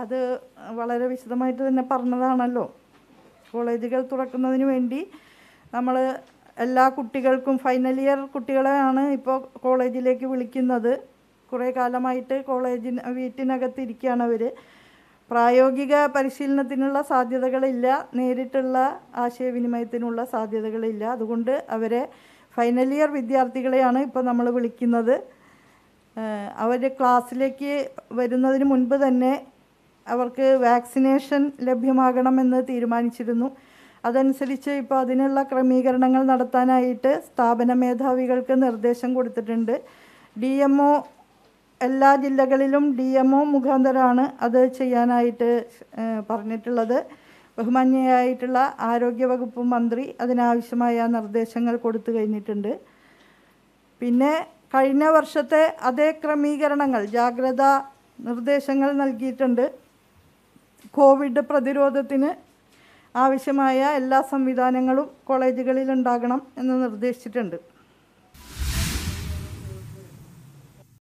അത് വളരെ വിശദമായിട്ട് തന്നെ പറഞ്ഞതാണല്ലോ കോളേജുകൾ തുറക്കുന്നതിന് വേണ്ടി നമ്മൾ എല്ലാ കുട്ടികൾക്കും ഫൈനൽ ഇയർ കുട്ടികളെയാണ് ഇപ്പോൾ കോളേജിലേക്ക് വിളിക്കുന്നത് കുറേ കാലമായിട്ട് കോളേജിന് വീട്ടിനകത്തിരിക്കുകയാണ് അവർ പ്രായോഗിക പരിശീലനത്തിനുള്ള സാധ്യതകളില്ല നേരിട്ടുള്ള ആശയവിനിമയത്തിനുള്ള സാധ്യതകളില്ല അതുകൊണ്ട് അവരെ ഫൈനൽ ഇയർ വിദ്യാർത്ഥികളെയാണ് ഇപ്പോൾ നമ്മൾ വിളിക്കുന്നത് അവർ ക്ലാസ്സിലേക്ക് വരുന്നതിന് മുൻപ് തന്നെ അവർക്ക് വാക്സിനേഷൻ ലഭ്യമാകണമെന്ന് തീരുമാനിച്ചിരുന്നു അതനുസരിച്ച് ഇപ്പോൾ അതിനുള്ള ക്രമീകരണങ്ങൾ നടത്താനായിട്ട് സ്ഥാപന മേധാവികൾക്ക് നിർദ്ദേശം കൊടുത്തിട്ടുണ്ട് ഡി എം ഒ എല്ലാ ജില്ലകളിലും ഡി എം ഒ മുഖാന്തരമാണ് അത് ചെയ്യാനായിട്ട് പറഞ്ഞിട്ടുള്ളത് ബഹുമാന്യയായിട്ടുള്ള ആരോഗ്യവകുപ്പ് മന്ത്രി അതിനാവശ്യമായ നിർദ്ദേശങ്ങൾ കൊടുത്തു കഴിഞ്ഞിട്ടുണ്ട് പിന്നെ കഴിഞ്ഞ വർഷത്തെ അതേ ക്രമീകരണങ്ങൾ ജാഗ്രത നിർദ്ദേശങ്ങൾ നൽകിയിട്ടുണ്ട് കോവിഡ് പ്രതിരോധത്തിന് ആവശ്യമായ എല്ലാ സംവിധാനങ്ങളും കോളേജുകളിൽ ഉണ്ടാകണം എന്ന് നിർദ്ദേശിച്ചിട്ടുണ്ട്